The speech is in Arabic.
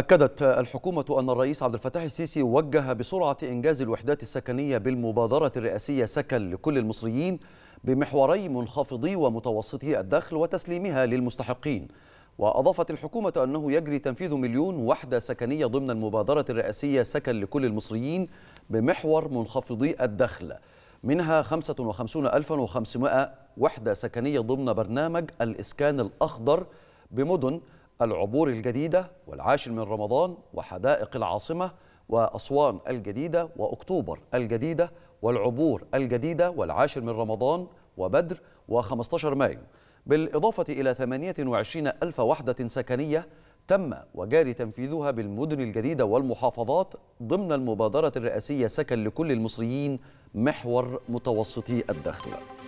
أكدت الحكومة أن الرئيس عبد الفتاح السيسي وجه بسرعة إنجاز الوحدات السكنية بالمبادرة الرئاسية سكن لكل المصريين بمحوري منخفضي ومتوسطي الدخل وتسليمها للمستحقين وأضافت الحكومة أنه يجري تنفيذ مليون وحدة سكنية ضمن المبادرة الرئاسية سكن لكل المصريين بمحور منخفضي الدخل منها 55500 وحدة سكنية ضمن برنامج الإسكان الأخضر بمدن العبور الجديدة والعاشر من رمضان وحدائق العاصمة وأسوان الجديدة وأكتوبر الجديدة والعبور الجديدة والعاشر من رمضان وبدر و15 مايو بالإضافة إلى 28 ألف وحدة سكنية تم وجاري تنفيذها بالمدن الجديدة والمحافظات ضمن المبادرة الرئاسية سكن لكل المصريين محور متوسطي الدخل